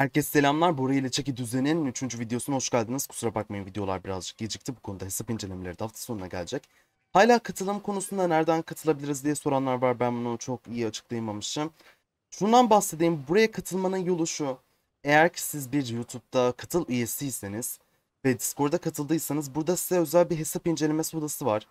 Herkese selamlar. Bora ile Çeki Düzen'in 3. videosuna hoş geldiniz. Kusura bakmayın videolar birazcık gecikti. Bu konuda hesap incelemeleri de hafta sonuna gelecek. Hala katılım konusunda nereden katılabiliriz diye soranlar var. Ben bunu çok iyi açıklayamamışım. Şundan bahsedeyim. Buraya katılmanın yolu şu. Eğer ki siz bir YouTube'da katıl üyesiyseniz ve Discord'a katıldıysanız burada size özel bir hesap incelemesi odası var.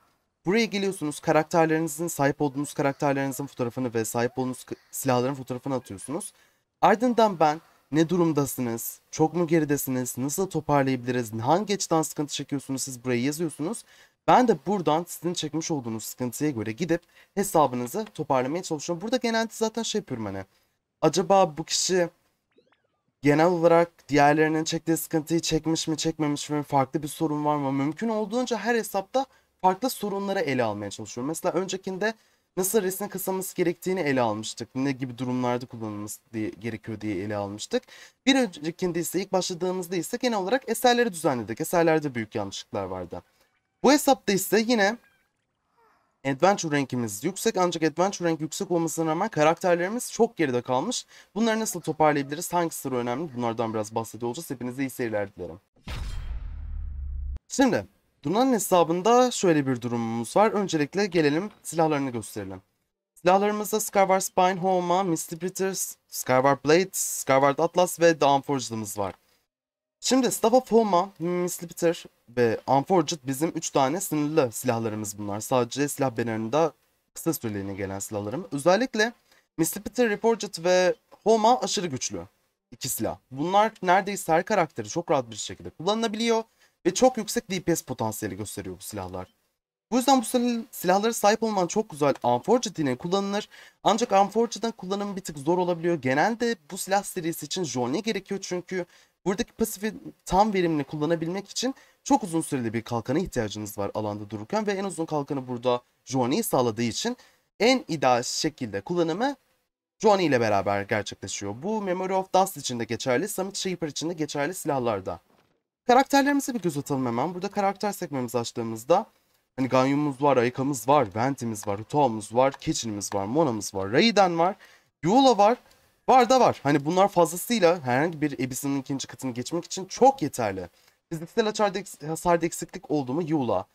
Buraya geliyorsunuz karakterlerinizin, sahip olduğunuz karakterlerinizin fotoğrafını ve sahip olduğunuz silahların fotoğrafını atıyorsunuz. Ardından ben ne durumdasınız? Çok mu geridesiniz? Nasıl toparlayabiliriz? Hangi açıdan sıkıntı çekiyorsunuz? Siz burayı yazıyorsunuz. Ben de buradan sizin çekmiş olduğunuz sıkıntıya göre gidip hesabınızı toparlamaya çalışıyorum. Burada genelde zaten şey yapıyorum hani. Acaba bu kişi genel olarak diğerlerinin çektiği sıkıntıyı çekmiş mi çekmemiş mi farklı bir sorun var mı mümkün olduğunca her hesapta farklı sorunları ele almaya çalışıyorum. Mesela öncekinde nasıl resme kısamız gerektiğini ele almıştık. Ne gibi durumlarda kullanılması diye, gerekiyor diye ele almıştık. Bir öncekinde ise ilk başladığımızda ise genel olarak eserleri düzenledik. Eserlerde büyük yanlışlıklar vardı. Bu hesapta ise yine Adventure rankimiz yüksek ancak Adventure rank yüksek olmasına rağmen karakterlerimiz çok geride kalmış. Bunları nasıl toparlayabiliriz? Hangi sıra önemli? Bunlardan biraz bahsediyor olacağız. Hepinize iyi seyirler dilerim. Şimdi Duna'nın hesabında şöyle bir durumumuz var. Öncelikle gelelim silahlarını gösterelim. Silahlarımızda Scarvar Spine, Homa, Misty Peters, Scarvar Blade, Scarvar Atlas ve The Unforged'ımız var. Şimdi Staff of Homa, Misty Peter ve Unforged bizim 3 tane sınırlı silahlarımız bunlar. Sadece silah bannerında kısa süreliğine gelen silahlarım. Özellikle Misty Peter, Reforged ve Homa aşırı güçlü iki silah. Bunlar neredeyse her karakteri çok rahat bir şekilde kullanılabiliyor ve çok yüksek DPS potansiyeli gösteriyor bu silahlar. Bu yüzden bu silahlara sahip olman çok güzel. Unforged yine kullanılır. Ancak Unforged'ın kullanımı bir tık zor olabiliyor. Genelde bu silah serisi için Jolne gerekiyor çünkü buradaki pasifi tam verimli kullanabilmek için çok uzun süreli bir kalkana ihtiyacınız var alanda dururken ve en uzun kalkanı burada Jolne'yi sağladığı için en ideal şekilde kullanımı Johnny ile beraber gerçekleşiyor. Bu Memory of Dust için de geçerli, Summit Shaper için de geçerli silahlarda. Karakterlerimize bir göz atalım hemen. Burada karakter sekmemizi açtığımızda hani Ganyum'umuz var, Aykamız var, Vent'imiz var, Utoğ'umuz var, Keçin'imiz var, Mona'mız var, Raiden var, Yuula var, var da var. Hani bunlar fazlasıyla herhangi bir Abyss'in ikinci katını geçmek için çok yeterli. Fiziksel hasarda eksiklik oldu mu Yuula.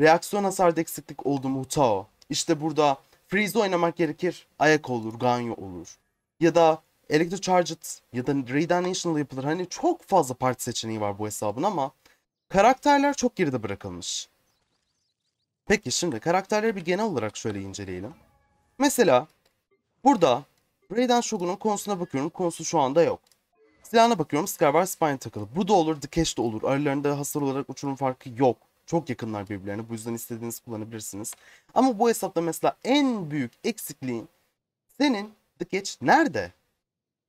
Reaksiyon hasarda eksiklik oldu mu Utao. İşte burada Freeze oynamak gerekir. Ayak olur, Ganyo olur. Ya da Electrocharged ya da Redonation'la yapılır. Hani çok fazla parti seçeneği var bu hesabın ama karakterler çok geride bırakılmış. Peki şimdi karakterleri bir genel olarak şöyle inceleyelim. Mesela burada Raiden Shogun'un konusuna bakıyorum. Konusu şu anda yok. Silahına bakıyorum. Scarbar Spine takılı. Bu da olur. The de olur. Aralarında hasar olarak uçurum farkı yok. Çok yakınlar birbirlerine. Bu yüzden istediğiniz kullanabilirsiniz. Ama bu hesapta mesela en büyük eksikliğin senin The nerede?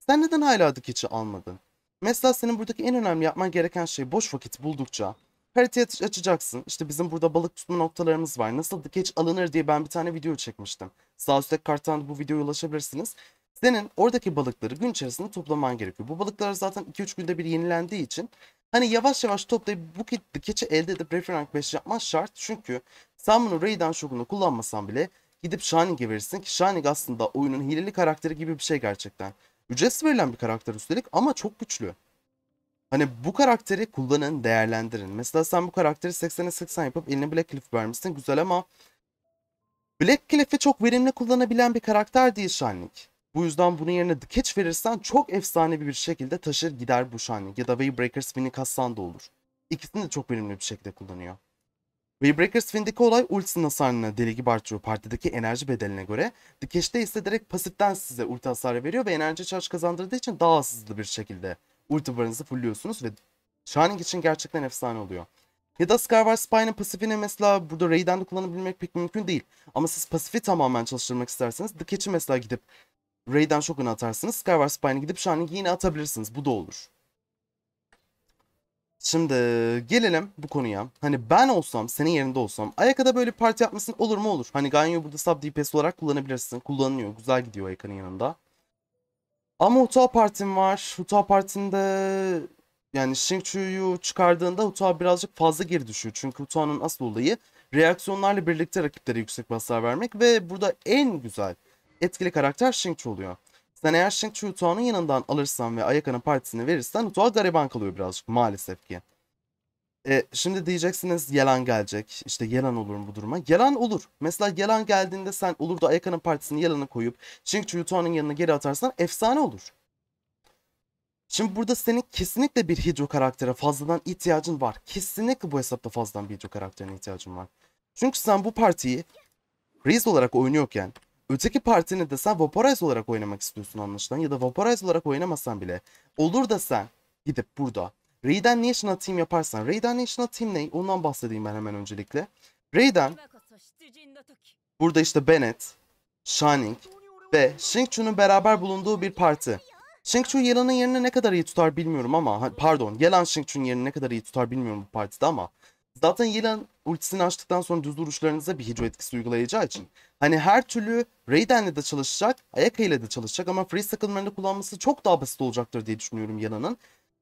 Sen neden hala dikici almadın? Mesela senin buradaki en önemli yapman gereken şey boş vakit buldukça haritayı açacaksın. İşte bizim burada balık tutma noktalarımız var. Nasıl dikeç alınır diye ben bir tane video çekmiştim. Sağ üstteki karttan bu videoya ulaşabilirsiniz. Senin oradaki balıkları gün içerisinde toplaman gerekiyor. Bu balıklar zaten 2-3 günde bir yenilendiği için hani yavaş yavaş toplayıp bu dikeçi elde edip referank 5 yapman şart. Çünkü sen bunu Raiden Shogun'u kullanmasan bile gidip Shining'e verirsin ki Shining aslında oyunun hileli karakteri gibi bir şey gerçekten. Ücretsiz verilen bir karakter üstelik ama çok güçlü. Hani bu karakteri kullanın, değerlendirin. Mesela sen bu karakteri 80'e 80 yapıp eline Blackcliff vermişsin. Güzel ama Blackcliff'i çok verimli kullanabilen bir karakter değil Shanlik. Bu yüzden bunun yerine The Catch verirsen çok efsanevi bir şekilde taşır gider bu Shanlik. Ya da Waybreaker Spin'i kassan da olur. İkisini de çok verimli bir şekilde kullanıyor. Waybreakers Fin'deki olay ultisinin hasarını deli gibi artırıyor partideki enerji bedeline göre. Dikeş'te ise direkt pasiften size ulti hasarı veriyor ve enerji charge kazandırdığı için daha hızlı bir şekilde ulti barınızı fullüyorsunuz ve Shining için gerçekten efsane oluyor. Ya da Scarvar Spine'ın pasifini mesela burada Raid'den de kullanabilmek pek mümkün değil. Ama siz pasifi tamamen çalıştırmak isterseniz The Catch'i mesela gidip Raid'den şokunu atarsınız. Scarvar Spine'ı gidip Shining'i yine atabilirsiniz. Bu da olur. Şimdi gelelim bu konuya. Hani ben olsam, senin yerinde olsam Ayaka'da böyle parti yapmasın olur mu olur. Hani Ganyo burada sub DPS olarak kullanabilirsin. Kullanılıyor. Güzel gidiyor Ayaka'nın yanında. Ama Hutao partim var. Hutao partinde yani Shingchu'yu çıkardığında Hutao birazcık fazla geri düşüyor. Çünkü Hutao'nun asıl olayı reaksiyonlarla birlikte rakiplere yüksek baslar vermek ve burada en güzel etkili karakter Shingchu oluyor. Sen eğer Şinkçi Utoğa'nın yanından alırsan ve Ayaka'nın partisini verirsen Utoğa gariban kalıyor birazcık maalesef ki. E, şimdi diyeceksiniz Yelan gelecek. İşte Yelan olur mu bu duruma? Yelan olur. Mesela Yelan geldiğinde sen olur da Ayaka'nın partisini Yelan'a koyup Şinkçi Utoğa'nın yanına geri atarsan efsane olur. Şimdi burada senin kesinlikle bir hidro karaktere fazladan ihtiyacın var. Kesinlikle bu hesapta fazladan bir hidro karakterine ihtiyacın var. Çünkü sen bu partiyi Reis olarak oynuyorken öteki partini de sen Vaporize olarak oynamak istiyorsun anlaşılan ya da Vaporize olarak oynamasan bile olur da sen gidip burada Raiden National Team yaparsan Raiden National Team ne? Ondan bahsedeyim ben hemen öncelikle. Raiden burada işte Bennett, Shining ve Shingchu'nun beraber bulunduğu bir parti. Shingchu Yelan'ın yerini ne kadar iyi tutar bilmiyorum ama pardon Yelan Shingchu'nun yerini ne kadar iyi tutar bilmiyorum bu partide ama zaten Yelan ultisini açtıktan sonra düz vuruşlarınıza bir hidro etkisi uygulayacağı için. Hani her türlü Raiden'le de çalışacak, ayak ile de çalışacak ama freeze takımlarını kullanması çok daha basit olacaktır diye düşünüyorum Yana'nın.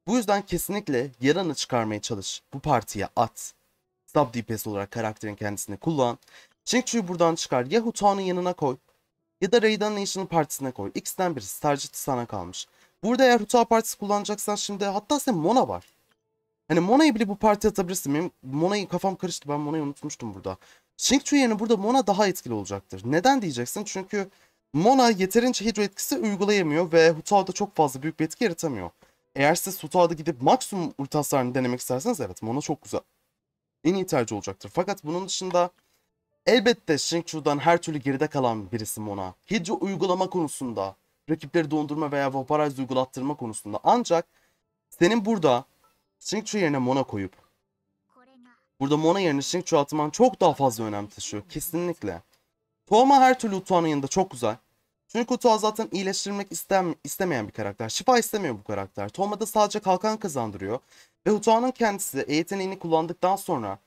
Bu yüzden kesinlikle Yana'nı çıkarmaya çalış. Bu partiye at. Sub DPS olarak karakterin kendisini kullan. Çinkçu'yu buradan çıkar. Ya Huta'nın yanına koy. Ya da Raiden Nation'ın partisine koy. İkisinden birisi. Tercih sana kalmış. Burada eğer Huta partisi kullanacaksan şimdi hatta sen Mona var. Hani Mona'yı bile bu partiye atabilirsin. Benim Mona'yı kafam karıştı. Ben Mona'yı unutmuştum burada. Xingqiu yerine burada Mona daha etkili olacaktır. Neden diyeceksin? Çünkü Mona yeterince hidro etkisi uygulayamıyor ve Hutao'da çok fazla büyük bir etki yaratamıyor. Eğer siz Hutao'da gidip maksimum ulti hasarını denemek isterseniz evet Mona çok güzel. En iyi tercih olacaktır. Fakat bunun dışında elbette Xingqiu'dan her türlü geride kalan birisi Mona. Hidro uygulama konusunda, rakipleri dondurma veya vaporaj uygulattırma konusunda. Ancak senin burada Sinkçu yerine Mona koyup burada Mona yerine Sinkçu atman çok daha fazla önem taşıyor. Kesinlikle. Tom'a her türlü Utuan'ın yanında çok güzel. Çünkü Utuan zaten iyileştirmek istem istemeyen bir karakter. Şifa istemiyor bu karakter. Tohma da sadece kalkan kazandırıyor. Ve Utuan'ın kendisi yeteneğini kullandıktan sonra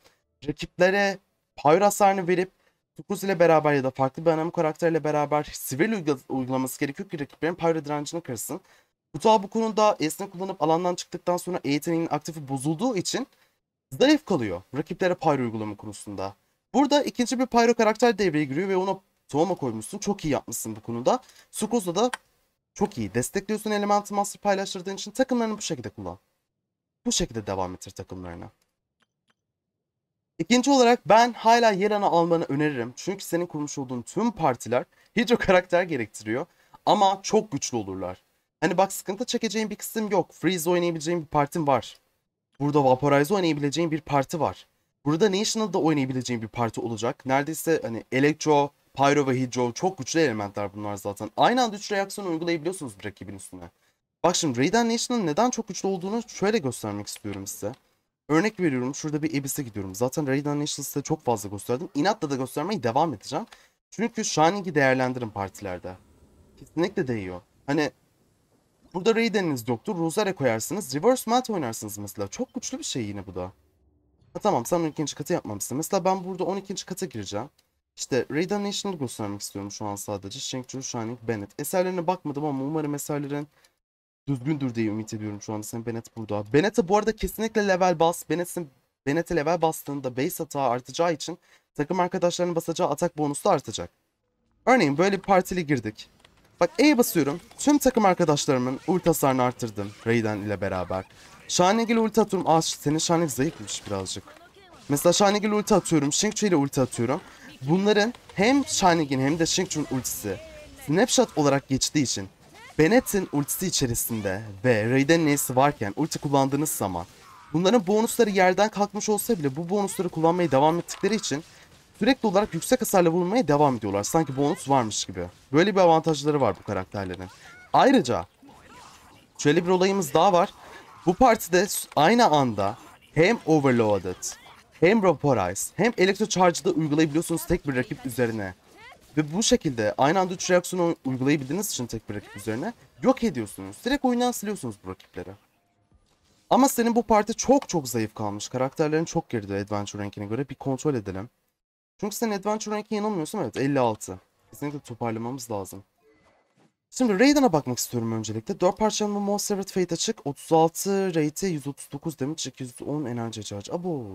rakiplere pyro hasarını verip Tukuz ile beraber ya da farklı bir anamı karakterle beraber sivil uygulaması gerekiyor ki rakiplerin pyro direncini kırsın. Utah bu konuda esne kullanıp alandan çıktıktan sonra yeteneğinin aktifi bozulduğu için zayıf kalıyor rakiplere pyro uygulama konusunda. Burada ikinci bir pyro karakter devreye giriyor ve ona toma koymuşsun. Çok iyi yapmışsın bu konuda. Sukoz'da da çok iyi. Destekliyorsun Elemental Master paylaştırdığın için takımlarını bu şekilde kullan. Bu şekilde devam ettir takımlarına. İkinci olarak ben hala Yeran'ı almanı öneririm. Çünkü senin kurmuş olduğun tüm partiler hidro karakter gerektiriyor. Ama çok güçlü olurlar. Hani bak sıkıntı çekeceğim bir kısım yok. Freeze oynayabileceğim bir partim var. Burada Vaporize oynayabileceğim bir parti var. Burada National'da oynayabileceğim bir parti olacak. Neredeyse hani Electro, Pyro ve Hydro çok güçlü elementler bunlar zaten. Aynı anda 3 reaksiyon uygulayabiliyorsunuz bir rakibin üstüne. Bak şimdi Raiden National'ın neden çok güçlü olduğunu şöyle göstermek istiyorum size. Örnek veriyorum şurada bir Abyss'e gidiyorum. Zaten Raiden National size çok fazla gösterdim. İnatla da göstermeyi devam edeceğim. Çünkü Shining'i değerlendirin partilerde. Kesinlikle değiyor. Hani Burada Raiden'iniz yoktur. Rosaria koyarsınız. Reverse mat oynarsınız mesela. Çok güçlü bir şey yine bu da. Ha, tamam sen 12. katı yapmamışsın. Mesela ben burada 12. kata gireceğim. İşte Raiden Nation'ı göstermek istiyorum şu an sadece. Shang-Chu, Shining, Bennett. Eserlerine bakmadım ama umarım eserlerin düzgündür diye ümit ediyorum şu anda. Sen Bennett burada. Bennett'e bu arada kesinlikle level bas. Bennett'in Bennett'e level bastığında base hata artacağı için takım arkadaşlarının basacağı atak bonusu artacak. Örneğin böyle bir partili girdik. Bak E basıyorum. Tüm takım arkadaşlarımın ulti hasarını arttırdım. Raiden ile beraber. Şanegil ulti atıyorum. Aa senin Şanegil zayıfmış birazcık. Mesela Şanegil ulti atıyorum. Shinkchu ile ulti atıyorum. Bunların hem Shanegin hem de Shinkchu'nun ultisi snapshot olarak geçtiği için Bennett'in ultisi içerisinde ve Raiden'in neyse varken ulti kullandığınız zaman bunların bonusları yerden kalkmış olsa bile bu bonusları kullanmaya devam ettikleri için Sürekli olarak yüksek hasarla vurmaya devam ediyorlar. Sanki bonus varmış gibi. Böyle bir avantajları var bu karakterlerin. Ayrıca şöyle bir olayımız daha var. Bu partide aynı anda hem Overloaded hem Vaporize hem Electro Charge'ı da uygulayabiliyorsunuz tek bir rakip üzerine. Ve bu şekilde aynı anda 3 reaksiyonu uygulayabildiğiniz için tek bir rakip üzerine yok ediyorsunuz. Direkt oyundan siliyorsunuz bu rakipleri. Ama senin bu parti çok çok zayıf kalmış. Karakterlerin çok geride Adventure Rank'ine göre. Bir kontrol edelim. Çünkü senin Adventure Rank'e yanılmıyorsam evet 56. Kesinlikle toparlamamız lazım. Şimdi Raiden'a bakmak istiyorum öncelikle. 4 bu Most Favorite Fate açık. 36 rate 139 damage, 210 enerji charge. Abo.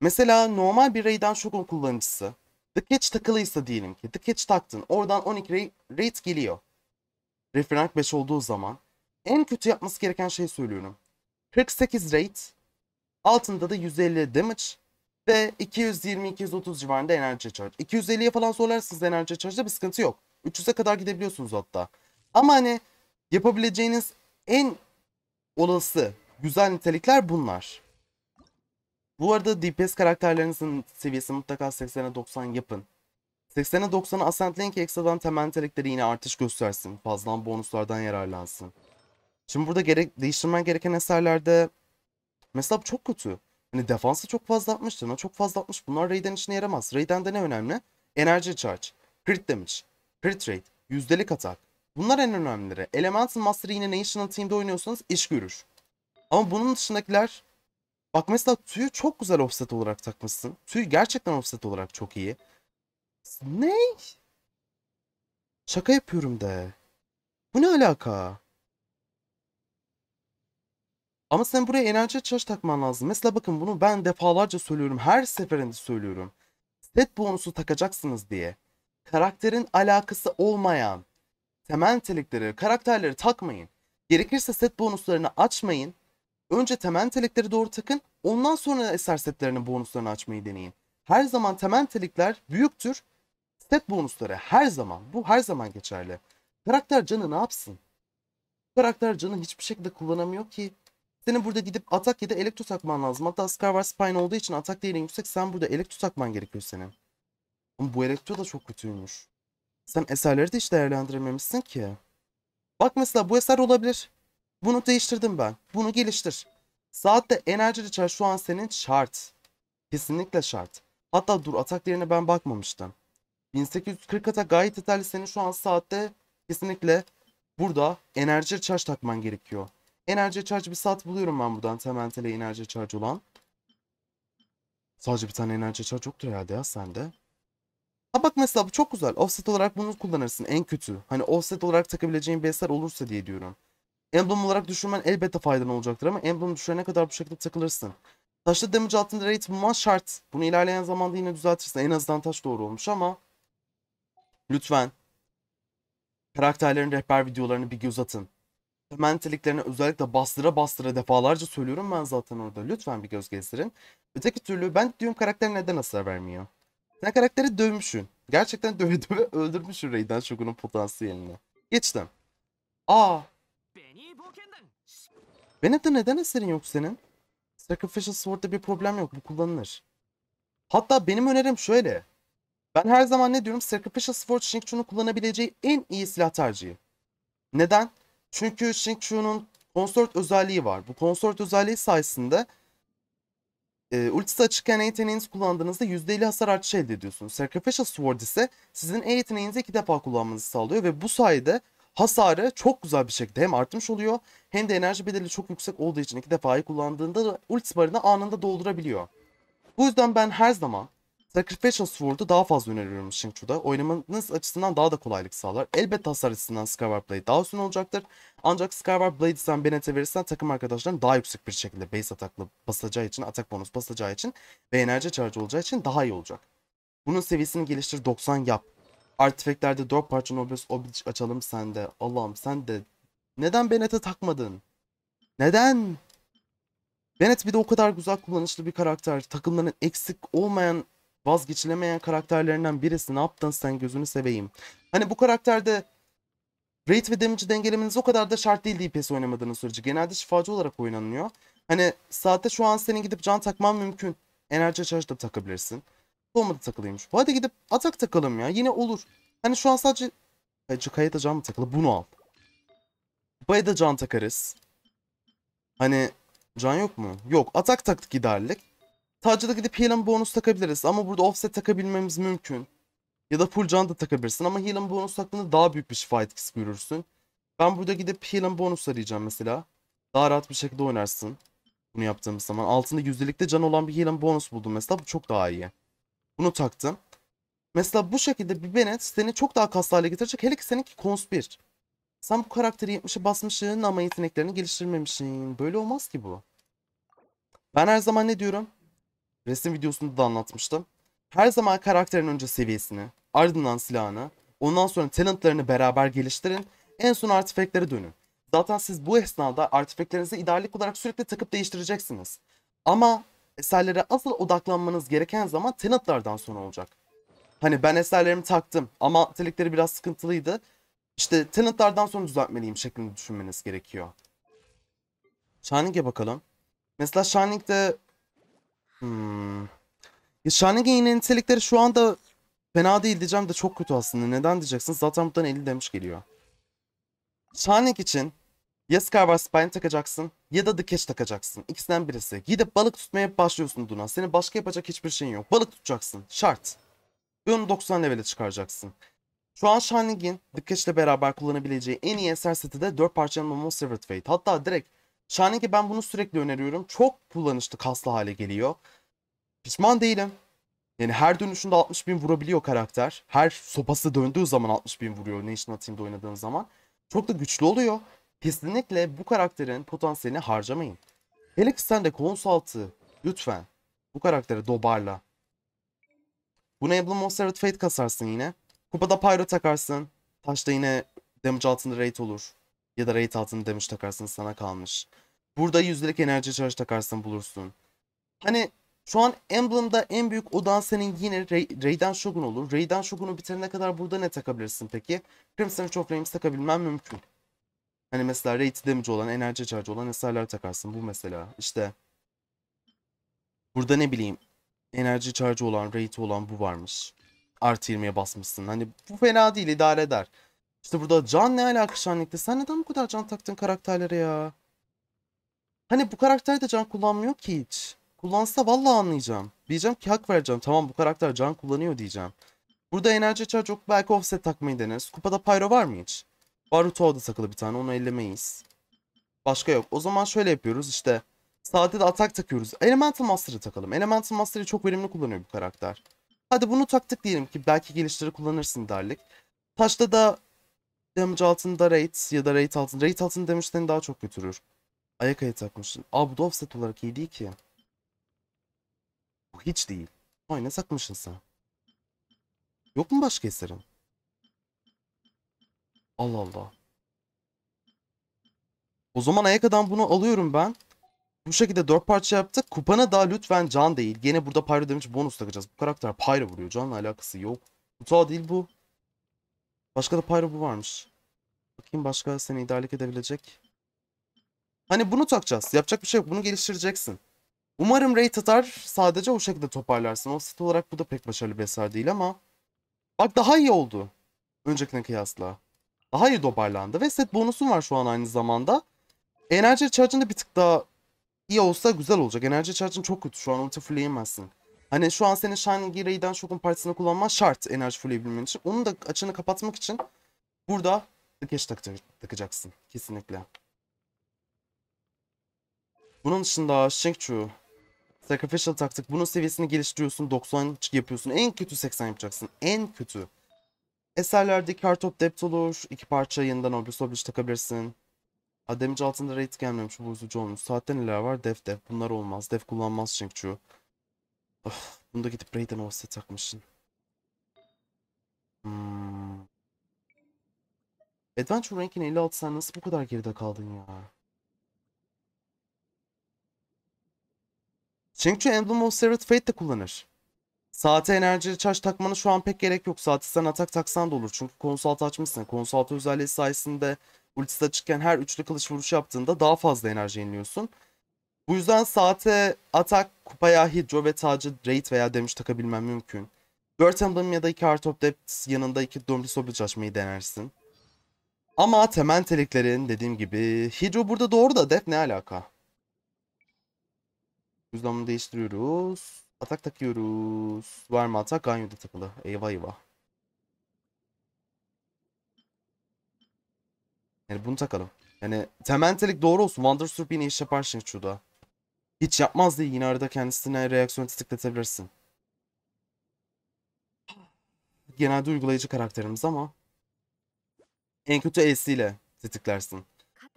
Mesela normal bir Raiden Shogun kullanıcısı. The Catch takılıysa diyelim ki. The Catch taktın. Oradan 12 rate geliyor. Referank 5 olduğu zaman. En kötü yapması gereken şeyi söylüyorum. 48 rate Altında da 150 damage. Ve 220-230 civarında enerji charge. 250'ye falan sorarsınız enerji charge'da bir sıkıntı yok. 300'e kadar gidebiliyorsunuz hatta. Ama hani yapabileceğiniz en olası güzel nitelikler bunlar. Bu arada DPS karakterlerinizin seviyesi mutlaka 80'e 90 yapın. 80'e 90'a Ascent Link ekstradan temel nitelikleri yine artış göstersin. Fazlan bonuslardan yararlansın. Şimdi burada gerek, değiştirmen gereken eserlerde Mesela çok kötü. Hani defansı çok fazla atmış, cana çok fazla atmış. Bunlar Raiden içine yaramaz. Raiden'de ne önemli? Enerji Charge, Crit Damage, Crit Rate, yüzdelik atak. Bunlar en önemlileri. Elemental Master yine National Team'de oynuyorsanız iş görür. Ama bunun dışındakiler... Bak mesela tüyü çok güzel offset olarak takmışsın. Tüy gerçekten offset olarak çok iyi. Ne? Şaka yapıyorum de. Bu ne alaka? Ama sen buraya enerji charge takman lazım. Mesela bakın bunu ben defalarca söylüyorum. Her seferinde söylüyorum. Set bonusu takacaksınız diye. Karakterin alakası olmayan temel nitelikleri, karakterleri takmayın. Gerekirse set bonuslarını açmayın. Önce temel nitelikleri doğru takın. Ondan sonra eser setlerinin bonuslarını açmayı deneyin. Her zaman temel nitelikler büyüktür. Set bonusları her zaman. Bu her zaman geçerli. Karakter canı ne yapsın? Karakter canı hiçbir şekilde kullanamıyor ki. Senin burada gidip atak ya da elektro takman lazım. Hatta Scar var Spine olduğu için atak değerin yüksek. Sen burada elektro takman gerekiyor senin. Ama bu elektro da çok kötüymüş. Sen eserleri de hiç değerlendirememişsin ki. Bak mesela bu eser olabilir. Bunu değiştirdim ben. Bunu geliştir. Saatte enerji recharge şu an senin şart. Kesinlikle şart. Hatta dur atak değerine ben bakmamıştım. 1840 atak gayet detaylı senin şu an saatte kesinlikle burada enerji recharge takman gerekiyor. Enerji charge bir saat buluyorum ben buradan. Tementele enerji charge olan. Sadece bir tane enerji charge yoktur herhalde ya sende. Ha bak mesela bu çok güzel. Offset olarak bunu kullanırsın en kötü. Hani offset olarak takabileceğin bir eser olursa diye diyorum. Emblem olarak düşürmen elbette faydan olacaktır ama emblem düşürene kadar bu şekilde takılırsın. Taşlı damage altında rate bulman şart. Bunu ilerleyen zamanda yine düzeltirsin. En azından taş doğru olmuş ama. Lütfen. Karakterlerin rehber videolarını bir göz atın temel özellikle bastıra bastıra defalarca söylüyorum ben zaten orada. Lütfen bir göz gezdirin. Öteki türlü ben diyorum karakter neden hasar vermiyor? Sen karakteri dövmüşsün. Gerçekten döve döve öldürmüşsün Raiden Shogun'un potansiyelini. Geçtim. Aa. Benim de neden eserin yok senin? Sacrificial Sword'da bir problem yok. Bu kullanılır. Hatta benim önerim şöyle. Ben her zaman ne diyorum? Sacrificial Sword Shinichu'nun kullanabileceği en iyi silah tercihi. Neden? Çünkü Shinkyu'nun konsort özelliği var. Bu konsort özelliği sayesinde e, ultisi açıkken E yeteneğinizi kullandığınızda %50 hasar artışı elde ediyorsunuz. Sacrificial Sword ise sizin E yeteneğinizi iki defa kullanmanızı sağlıyor ve bu sayede hasarı çok güzel bir şekilde hem artmış oluyor hem de enerji bedeli çok yüksek olduğu için iki defayı kullandığında ultis barını anında doldurabiliyor. Bu yüzden ben her zaman Sacrificial Sword'u daha fazla öneriyorum Shinchu'da. Oynamanız açısından daha da kolaylık sağlar. Elbette hasar açısından Skyward Blade daha üstün olacaktır. Ancak Skyward Blade sen Bennett'e verirsen takım arkadaşların daha yüksek bir şekilde base ataklı basacağı için, atak bonus basacağı için ve enerji charge olacağı için daha iyi olacak. Bunun seviyesini geliştir 90 yap. Artifeklerde 4 parça Nobles Oblige açalım sende. Allah'ım sen de. Neden Bennett'e takmadın? Neden? Bennett bir de o kadar güzel kullanışlı bir karakter. Takımların eksik olmayan vazgeçilemeyen karakterlerinden birisi. Ne yaptın sen gözünü seveyim. Hani bu karakterde rate ve damage dengelemeniz o kadar da şart değil DPS oynamadığınız sürece. Genelde şifacı olarak oynanıyor. Hani saatte şu an senin gidip can takman mümkün. Enerji charge da takabilirsin. Olmadı takılayım. Hadi gidip atak takalım ya. Yine olur. Hani şu an sadece Cıkaya da can mı takılı? Bunu al. Baya da can takarız. Hani can yok mu? Yok. Atak taktık giderlik. Tacıda gidip healing bonus takabiliriz ama burada offset takabilmemiz mümkün. Ya da full can da takabilirsin ama healing bonus taktığında daha büyük bir şifa etkisi görürsün. Ben burada gidip healing bonus arayacağım mesela. Daha rahat bir şekilde oynarsın. Bunu yaptığımız zaman. Altında yüzdelikte can olan bir healing bonus buldum mesela. Bu çok daha iyi. Bunu taktım. Mesela bu şekilde bir Bennett seni çok daha kaslı hale getirecek. Hele ki seninki cons 1. Sen bu karakteri 70'e basmışsın ama yeteneklerini geliştirmemişsin. Böyle olmaz ki bu. Ben her zaman ne diyorum? resim videosunda da anlatmıştım. Her zaman karakterin önce seviyesini, ardından silahını, ondan sonra talentlarını beraber geliştirin. En son artifeklere dönün. Zaten siz bu esnada artifeklerinizi idarelik olarak sürekli takıp değiştireceksiniz. Ama eserlere asıl odaklanmanız gereken zaman tenatlardan sonra olacak. Hani ben eserlerimi taktım ama telikleri biraz sıkıntılıydı. İşte tenatlardan sonra düzeltmeliyim şeklinde düşünmeniz gerekiyor. Shining'e bakalım. Mesela Shining'de Hmm. Ya Shanegain'in nitelikleri şu anda fena değil diyeceğim de çok kötü aslında. Neden diyeceksin? Zaten buradan 50 demiş geliyor. Shanek için ya Scarbar Spine takacaksın ya da The Catch takacaksın. İkisinden birisi. Gidip balık tutmaya başlıyorsun Duna. Seni başka yapacak hiçbir şeyin yok. Balık tutacaksın. Şart. Ve onu 90 level'e çıkaracaksın. Şu an Shining'in The Catch'le beraber kullanabileceği en iyi eser seti de 4 parçalı Monster Fate. Hatta direkt Şahane ki ben bunu sürekli öneriyorum. Çok kullanışlı kaslı hale geliyor. Pişman değilim. Yani her dönüşünde 60 bin vurabiliyor karakter. Her sopası döndüğü zaman 60 bin vuruyor Ne işin Team'de oynadığın zaman. Çok da güçlü oluyor. Kesinlikle bu karakterin potansiyelini harcamayın. Hele ki sen de konsaltı lütfen bu karakteri dobarla. Bu Emblem monster Serrat Fate kasarsın yine. Kupada Pyro takarsın. Taşta yine damage altında rate olur. Ya da rate altını damage takarsın sana kalmış. Burada yüzdelik enerji charge takarsın bulursun. Hani şu an Emblem'da en büyük odan senin yine Ray, Raiden Shogun olur. Raiden Shogun'u bitirene kadar burada ne takabilirsin peki? Crimson Witch of Flames takabilmen mümkün. Hani mesela rate damage olan, enerji charge olan eserler takarsın. Bu mesela işte burada ne bileyim enerji charge olan, rate olan bu varmış. Artı 20'ye basmışsın. Hani bu fena değil idare eder. İşte burada can ne alaka şenlikte? Sen neden bu kadar can taktın karakterlere ya? Hani bu karakter de can kullanmıyor ki hiç. Kullansa vallahi anlayacağım. Diyeceğim ki hak vereceğim. Tamam bu karakter can kullanıyor diyeceğim. Burada enerji charge yok. Belki offset takmayı deneriz. Kupada pyro var mı hiç? Baruto da takılı bir tane. Onu ellemeyiz. Başka yok. O zaman şöyle yapıyoruz işte. Saatte de atak takıyoruz. Elemental Master'ı takalım. Elemental Master'ı çok verimli kullanıyor bu karakter. Hadi bunu taktık diyelim ki belki geliştirir kullanırsın derlik. Taşta da Damage altında raid ya da raid altında. Raid altında damage'den daha çok götürür. Ayak ayı takmışsın. Abi bu da offset olarak iyi değil ki. Bu hiç değil. ne sakmışsın sen. Yok mu başka eserin? Allah Allah. O zaman ayak adam bunu alıyorum ben. Bu şekilde dört parça yaptık. Kupana da lütfen can değil. Gene burada pyro damage bonus takacağız. Bu karakter pyro vuruyor. Canla alakası yok. Kutu değil bu. Başka da pyro bu varmış. Bakayım başka seni idarlik edebilecek. Hani bunu takacağız. Yapacak bir şey yok. Bunu geliştireceksin. Umarım raid atar sadece o şekilde toparlarsın. O stat olarak bu da pek başarılı bir eser değil ama. Bak daha iyi oldu. Öncekine kıyasla. Daha iyi toparlandı ve set bonusum var şu an aynı zamanda. Enerji charge'ın da bir tık daha iyi olsa güzel olacak. Enerji charge'ın çok kötü şu an onu fulleyemezsin. Hani şu an senin Shining Ray'den Shock'un partisini kullanman şart enerji fulleyebilmen için. Onun da açığını kapatmak için burada dikeş takacaksın. Kesinlikle. Bunun dışında Shinkchu Sacrificial taktık. Bunun seviyesini geliştiriyorsun. 90 yapıyorsun. En kötü 80 yapacaksın. En kötü. Eserlerde kartop dept olur. İki parça yeniden oblis oblis takabilirsin. A, damage altında rate gelmemiş. Bu üzücü olmuş. Saatte neler var? Def def. Bunlar olmaz. Def kullanmaz Shinkchu. Oh, bunda gidip Raiden Offset takmışsın. Hmm. Adventure Rank'in 56 sen nasıl bu kadar geride kaldın ya? Çünkü Emblem of Severed Fate de kullanır. Saate enerjili çarj takmanı şu an pek gerek yok. Saati sen atak taksan da olur. Çünkü konsalt açmışsın. Konsalt özelliği sayesinde ultisi açıkken her üçlü kılıç vuruşu yaptığında daha fazla enerji yeniliyorsun. Bu yüzden saate atak, kupaya hidro ve tacı raid veya demiş takabilmem mümkün. Dört emblem ya da iki Art Depth yanında iki Domris Oblige açmayı denersin. Ama temel teliklerin dediğim gibi hidro burada doğru da dep ne alaka? Yüzden bunu değiştiriyoruz. Atak takıyoruz. Var mı atak? Ganyo'da takılı. Eyvah eyvah. Yani bunu takalım. Yani temel telik doğru olsun. Wonder Surp yine iş yapar şimdi şurada. Hiç yapmaz diye yine arada kendisine reaksiyon tetikletebilirsin. Genelde uygulayıcı karakterimiz ama en kötü esiyle tetiklersin.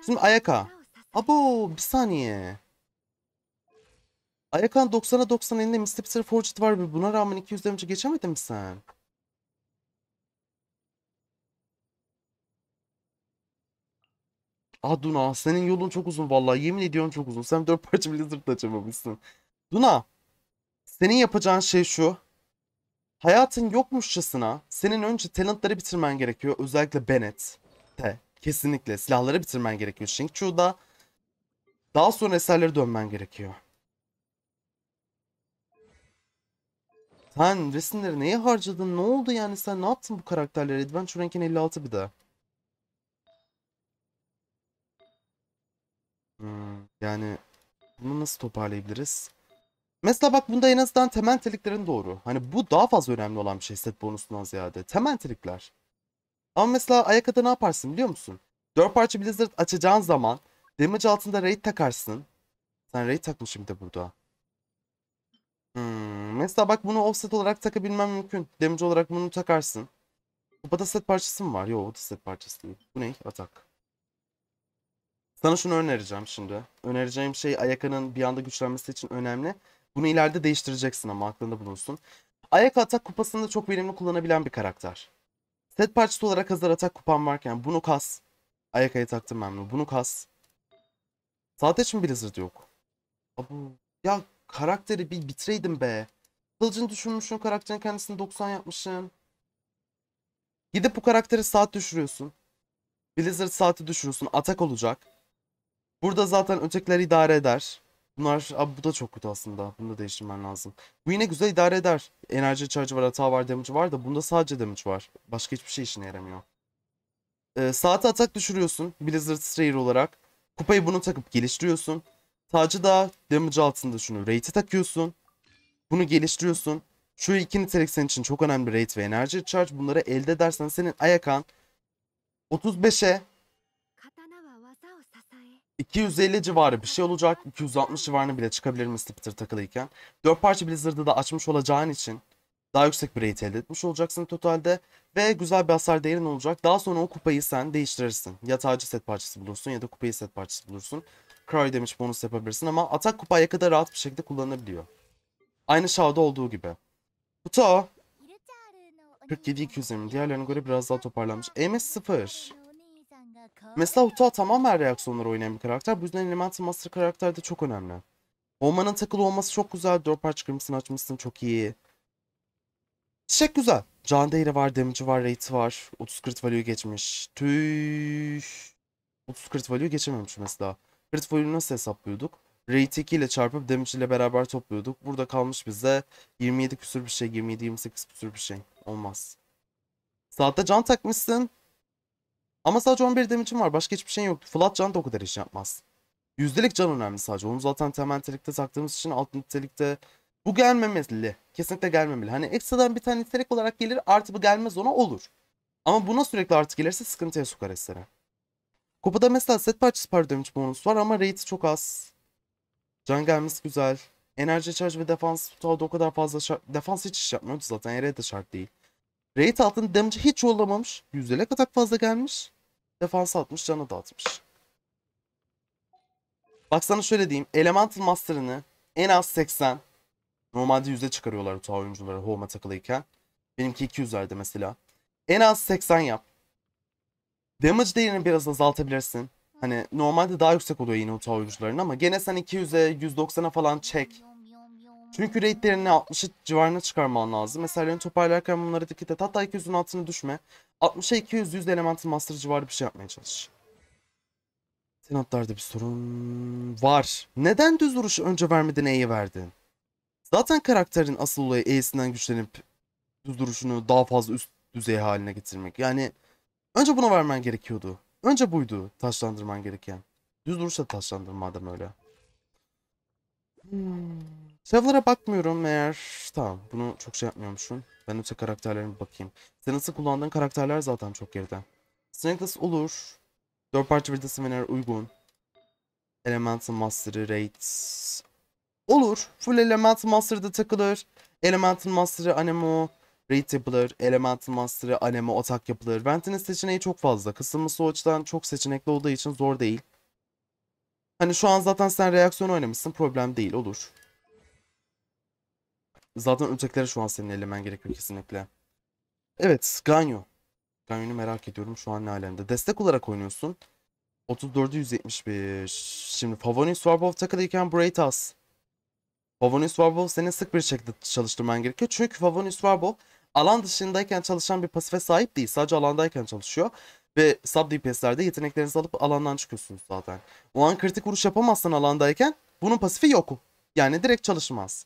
Şimdi Ayaka. Abo bir saniye. Ayakan 90'a 90 elinde Mr. Forged var ve buna rağmen 200 damage'e geçemedin mi sen? Aa Duna senin yolun çok uzun vallahi yemin ediyorum çok uzun. Sen dört parça Blizzard açamamışsın. Duna senin yapacağın şey şu. Hayatın yokmuşçasına senin önce talentları bitirmen gerekiyor. Özellikle Bennett. Bennett'te. Kesinlikle silahları bitirmen gerekiyor. Shing Chu'da daha sonra eserlere dönmen gerekiyor. Sen resimleri neye harcadın? Ne oldu yani sen ne yaptın bu karakterlere? Adventure Rank'in 56 bir de. Ee, yani bunu nasıl toparlayabiliriz? Mesela bak bunda en azından temel teliklerin doğru. Hani bu daha fazla önemli olan bir şey set bonusundan ziyade. Temel telikler. Ama mesela Ayaka'da ne yaparsın biliyor musun? 4 parça Blizzard açacağın zaman damage altında raid takarsın. Sen raid takmışım de burada. Hmm, mesela bak bunu offset olarak takabilmem mümkün. Damage olarak bunu takarsın. Kupada set parçası mı var? Yok o da set parçası değil. Bu ne? Atak. Sana şunu önereceğim şimdi. Önereceğim şey Ayaka'nın bir anda güçlenmesi için önemli. Bunu ileride değiştireceksin ama aklında bulunsun. Ayak atak kupasını da çok verimli kullanabilen bir karakter. Set parçası olarak hazır atak kupan varken bunu kas. Ayaka'ya taktım ben bunu. Bunu kas. Zaten şimdi Blizzard yok. Abu. Ya karakteri bir bitireydim be. Kılıcını düşünmüşsün karakterin kendisini 90 yapmışsın. Gidip bu karakteri saat düşürüyorsun. Blizzard saati düşürüyorsun. Atak olacak. Burada zaten ötekiler idare eder. Bunlar abi bu da çok kötü aslında. Bunu da değiştirmen lazım. Bu yine güzel idare eder. Enerji charge var, hata var, damage var da bunda sadece damage var. Başka hiçbir şey işine yaramıyor. Ee, saate atak düşürüyorsun Blizzard Slayer olarak. Kupayı bunu takıp geliştiriyorsun. Tacı daha damage altında şunu rate'e takıyorsun. Bunu geliştiriyorsun. Şu iki nitelik senin için çok önemli rate ve enerji charge. Bunları elde edersen senin Ayakan 35'e 250 civarı bir şey olacak. 260 civarına bile çıkabilir mi Splitter takılıyken. 4 parça Blizzard'ı da açmış olacağın için daha yüksek bir rate elde etmiş olacaksın totalde. Ve güzel bir hasar değerin olacak. Daha sonra o kupayı sen değiştirirsin. Ya tacı set parçası bulursun ya da kupayı set parçası bulursun. Cry demiş bonus yapabilirsin ama atak kupaya kadar rahat bir şekilde kullanabiliyor. Aynı Shao'da olduğu gibi. Kuto 47-220 diğerlerine göre biraz daha toparlanmış. MS 0 Mesela Uta tamamen reaksiyonları oynayan bir karakter. Bu yüzden Elemental Master karakter de çok önemli. Ormanın takılı olması çok güzel. Dört parça kırmızısını açmışsın çok iyi. Çiçek güzel. Can değeri var, damage'ı var, rate'i var. 30 crit value geçmiş. Tüy. 30 crit value geçememiş mesela. Crit value nasıl hesaplıyorduk? Rate 2 ile çarpıp damage ile beraber topluyorduk. Burada kalmış bize 27 küsür bir şey, 27-28 küsür bir şey. Olmaz. Saatte can takmışsın. Ama sadece 11 damage'im var. Başka hiçbir şeyin yoktu. Flat can da o kadar iş yapmaz. Yüzdelik can önemli sadece. Onu zaten temel nitelikte taktığımız için alt nitelikte bu gelmemeli. Kesinlikle gelmemeli. Hani ekstradan bir tane nitelik olarak gelir artı bu gelmez ona olur. Ama buna sürekli artı gelirse sıkıntıya sokar eseri. Kupada mesela set parçası par damage bonus var ama rate çok az. Can gelmesi güzel. Enerji charge ve defans tutağı o kadar fazla şart. Defans hiç iş yapmıyordu zaten. Yere de şart değil. Rate altında damage'i hiç yollamamış. Yüzdelik atak fazla gelmiş. Defans atmış, canı da atmış. Baksana şöyle diyeyim. Elemental Master'ını en az 80. Normalde yüzde çıkarıyorlar Utah oyuncuları Home'a takılıyken. Benimki 200'lerde mesela. En az 80 yap. Damage değerini biraz azaltabilirsin. Hani normalde daha yüksek oluyor yine Utah oyuncuların ama gene sen 200'e 190'a falan çek. Çünkü raidlerini 60'ı civarına çıkarman lazım. Mesela toparlarken bunlara dikkat et. Hatta 200'ün altına düşme. 60'a 200 100 elementin master civarı bir şey yapmaya çalış. Senatlarda bir sorun var. Neden düz vuruş önce vermedin E'yi verdin? Zaten karakterin asıl olayı E'sinden güçlenip düz duruşunu daha fazla üst düzey haline getirmek. Yani önce buna vermen gerekiyordu. Önce buydu taşlandırman gereken. Düz duruşla taşlandır madem öyle. Hmm. Save'lara bakmıyorum eğer... Tamam bunu çok şey yapmıyormuşum. Ben öte karakterlerime bakayım. nasıl kullandığın karakterler zaten çok geride. Snakeless olur. 4 parça bir desiminer uygun. Elemental Master'ı rates Olur. Full Elemental Master'da takılır. Elemental Master'ı Anemo rate yapılır. Elemental Master'ı Anemo atak yapılır. Vent'in seçeneği çok fazla. Kısılması o açıdan çok seçenekli olduğu için zor değil. Hani şu an zaten sen reaksiyon oynamışsın problem değil olur. Zaten ötekileri şu an senin elemen gerekiyor kesinlikle. Evet Ganyo. Ganyo'nu merak ediyorum şu an ne alemde. Destek olarak oynuyorsun. 34'ü 171. Şimdi Favoni Swarbov takılıyken Braitas. Favoni Swarbov senin sık bir şekilde çalıştırman gerekiyor. Çünkü Favoni Swarbov alan dışındayken çalışan bir pasife sahip değil. Sadece alandayken çalışıyor. Ve sub DPS'lerde yeteneklerinizi alıp alandan çıkıyorsunuz zaten. O an kritik vuruş yapamazsan alandayken bunun pasifi yok. Yani direkt çalışmaz.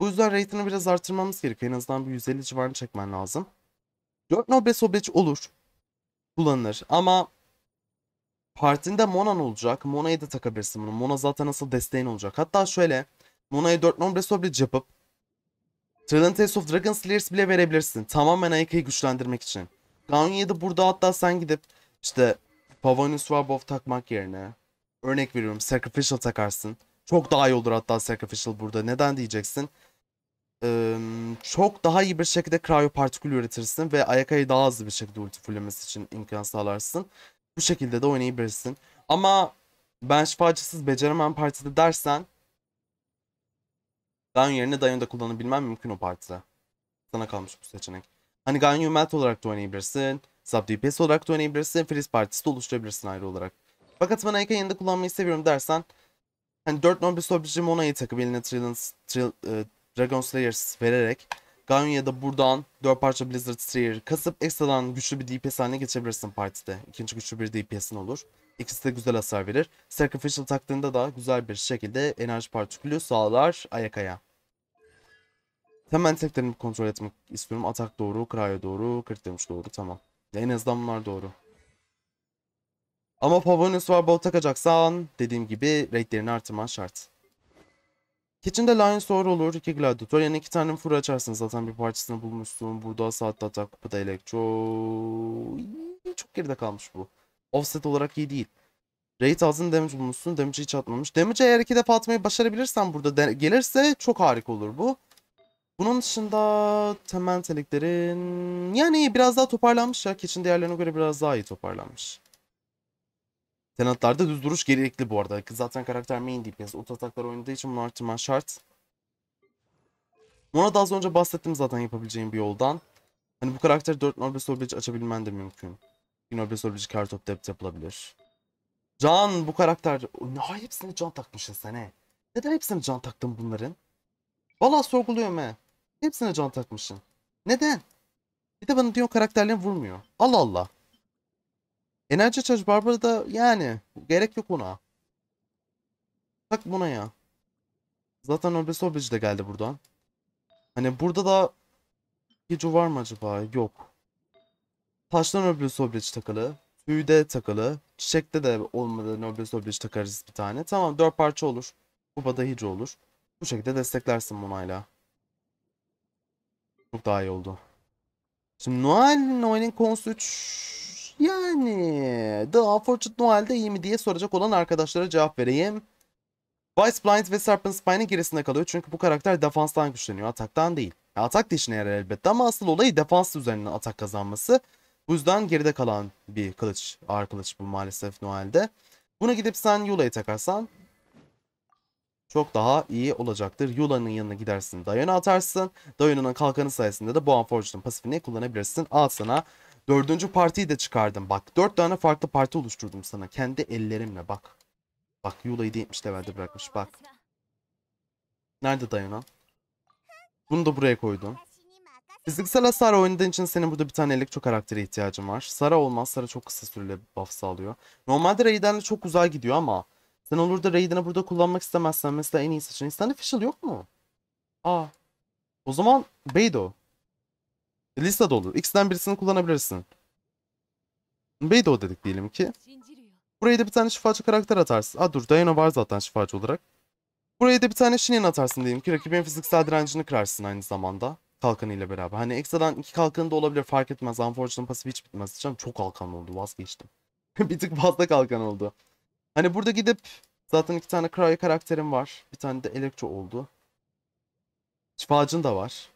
Bu yüzden rate'ini biraz artırmamız gerekiyor. En azından bir 150 civarını çekmen lazım. 4 nobe Obelisk olur. Kullanılır. Ama partinde Monan olacak. Mona'yı da takabilirsin bunu. Mona zaten nasıl desteğin olacak. Hatta şöyle. monayı 4 nobe Obelisk yapıp Trillantes of Dragon Slayers bile verebilirsin. Tamamen AK'yi güçlendirmek için. Ganya'yı da burada hatta sen gidip işte Pavonius Warbov takmak yerine örnek veriyorum Sacrificial takarsın. Çok daha iyi olur hatta Sacrificial burada. Neden diyeceksin? e, çok daha iyi bir şekilde kryopartikül üretirsin ve Ayaka'yı daha hızlı bir şekilde ulti fullemesi için imkan sağlarsın. Bu şekilde de oynayabilirsin. Ama ben şifacısız beceremem partide dersen Ganyu yerine Dayon da kullanabilmem mümkün o partide. Sana kalmış bu seçenek. Hani Ganyu Melt olarak da oynayabilirsin. Sub DPS olarak da oynayabilirsin. Freeze partisi de oluşturabilirsin ayrı olarak. Fakat ben Ayaka yanında kullanmayı seviyorum dersen Hani 4 non bir olabileceğim ona iyi takıp eline Trillion, Trill, Dragon Slayers vererek Ganya'da buradan 4 parça Blizzard Slayer'ı kasıp ekstradan güçlü bir DPS haline geçebilirsin partide. İkinci güçlü bir DPS'in olur. İkisi de güzel hasar verir. Sacrificial taktığında da güzel bir şekilde enerji partikülü sağlar ayak aya. Hemen teklerimi kontrol etmek istiyorum. Atak doğru, kraya doğru, crit damage doğru. Tamam. En azından bunlar doğru. Ama Pavonis var bol takacaksan dediğim gibi rate'lerini artırman şart. Kitchen'de Lion Sword olur. iki Gladiator. Yani iki tane furu açarsın. Zaten bir parçasını bulmuşsun. Burada saatte atak. Kupada elektro. Çok geride kalmış bu. Offset olarak iyi değil. Raid ağzını damage bulmuşsun. Damage hiç atmamış. Damage eğer iki defa atmayı başarabilirsen burada gelirse çok harika olur bu. Bunun dışında temel teliklerin... Yani biraz daha toparlanmış ya. keçin diğerlerine göre biraz daha iyi toparlanmış. Kanatlarda düz duruş gerekli bu arada. zaten karakter main değil. O ult oynadığı için bunu artırman şart. Buna da az önce bahsettim zaten yapabileceğim bir yoldan. Hani bu karakter 4 Noble Sorbage açabilmen de mümkün. 1 Noble Sorbage kartop depth yapılabilir. Can bu karakter... ne hepsini can takmışsın sen he. Neden hepsini can taktın bunların? Vallahi sorguluyorum he. Hepsine can takmışsın. Neden? Bir de bana diyor karakterlerini vurmuyor. Allah Allah. Enerji Charge Barber'ı da yani gerek yok ona. Tak buna ya. Zaten Obes Obes de geldi buradan. Hani burada da Gece var mı acaba? Yok. Taştan Obes Obes takılı. Tüyde takılı. Çiçekte de olmadı Obes Obes takarız bir tane. Tamam dört parça olur. Kuba'da Hece olur. Bu şekilde desteklersin bunayla. Çok daha iyi oldu. Şimdi Noel, Noel'in Cons 3 yani The Unfortunate Noel'de iyi mi diye soracak olan arkadaşlara cevap vereyim. Vice Blind ve Serpent Spine'in gerisinde kalıyor çünkü bu karakter defanstan güçleniyor, ataktan değil. Ya, atak da işine yarar elbette ama asıl olayı defans üzerinden atak kazanması. Bu yüzden geride kalan bir kılıç, ağır kılıç bu maalesef Noel'de. Buna gidip sen Yula'yı takarsan çok daha iyi olacaktır. Yula'nın yanına gidersin, Dayana atarsın. Dayana'nın kalkanı sayesinde de bu Unfortunate'ın pasifini kullanabilirsin. Al sana Dördüncü partiyi de çıkardım. Bak dört tane farklı parti oluşturdum sana. Kendi ellerimle bak. Bak Yula'yı da 70 levelde bırakmış bak. Nerede dayana? Bunu da buraya koydum. Fiziksel hasar oynadığın için senin burada bir tane elektro karaktere ihtiyacın var. Sara olmaz. Sara çok kısa süreli buff sağlıyor. Normalde Raiden'le çok uzağa gidiyor ama sen olur da Raiden'i burada kullanmak istemezsen mesela en iyi seçeneği. Sende Fischl yok mu? Aa. O zaman Beidou. Lista dolu. X'den birisini kullanabilirsin. Beydo dedik diyelim ki. Buraya da bir tane şifacı karakter atarsın. Aa dur Diana var zaten şifacı olarak. Buraya da bir tane Shinin atarsın diyelim ki rakibin fiziksel direncini kırarsın aynı zamanda. Kalkanıyla beraber. Hani ekstradan iki kalkanı da olabilir fark etmez. Unfortunate'ın pasif hiç bitmez. Canım çok kalkan oldu vazgeçtim. bir tık fazla kalkan oldu. Hani burada gidip zaten iki tane Cry karakterim var. Bir tane de Electro oldu. Şifacın da var.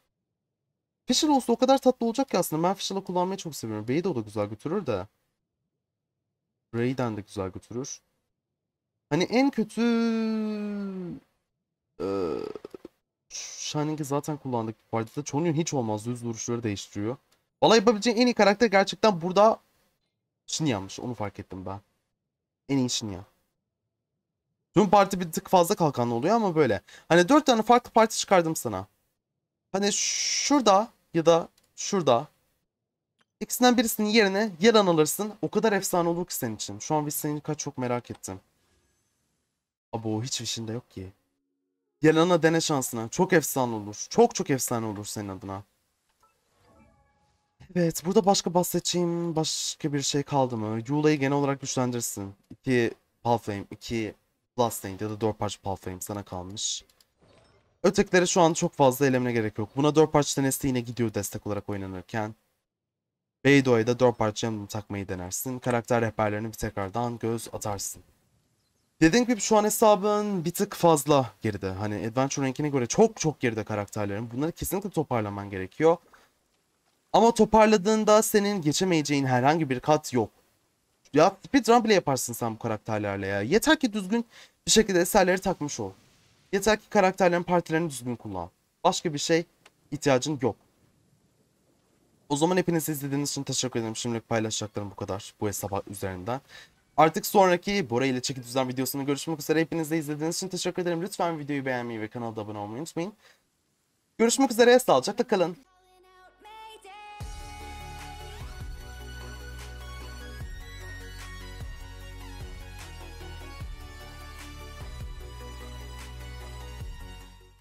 Fischl olsa o kadar tatlı olacak ki aslında. Ben Fischl'ı kullanmayı çok seviyorum. de o da güzel götürür de. Ray'den de güzel götürür. Hani en kötü... Ee, Shining'i zaten kullandık bu partide. Chonyun hiç olmaz. Düz duruşları değiştiriyor. Valla yapabileceğin en iyi karakter gerçekten burada Shinyan'mış. Onu fark ettim ben. En iyi Shinyan. Tüm parti bir tık fazla kalkanlı oluyor ama böyle. Hani dört tane farklı parti çıkardım sana. Hani şurada ya da şurada ikisinden birisinin yerine Yelan alırsın. O kadar efsane olur ki senin için. Şu an biz senin kaç çok merak ettim. Abo hiç işinde yok ki. Yelan'a dene şansına. Çok efsane olur. Çok çok efsane olur senin adına. Evet burada başka bahsedeceğim başka bir şey kaldı mı? Yula'yı genel olarak güçlendirsin. 2 Palflame, 2 Bloodstained ya da 4 parça Palflame sana kalmış. Ötekileri şu an çok fazla elemine gerek yok. Buna 4 parça denesi yine gidiyor destek olarak oynanırken. Beydo'ya da 4 parça emblem takmayı denersin. Karakter rehberlerini bir tekrardan göz atarsın. Dediğim gibi şu an hesabın bir tık fazla geride. Hani Adventure Rank'ine göre çok çok geride karakterlerin. Bunları kesinlikle toparlaman gerekiyor. Ama toparladığında senin geçemeyeceğin herhangi bir kat yok. Ya speedrun bile yaparsın sen bu karakterlerle ya. Yeter ki düzgün bir şekilde eserleri takmış ol. Yeter ki karakterlerin partilerini düzgün kullan. Başka bir şey ihtiyacın yok. O zaman hepiniz izlediğiniz için teşekkür ederim. Şimdilik paylaşacaklarım bu kadar bu hesap üzerinden. Artık sonraki Bora ile çeki düzen videosunda görüşmek üzere. Hepinize izlediğiniz için teşekkür ederim. Lütfen videoyu beğenmeyi ve kanala abone olmayı unutmayın. Görüşmek üzere. Sağlıcakla kalın.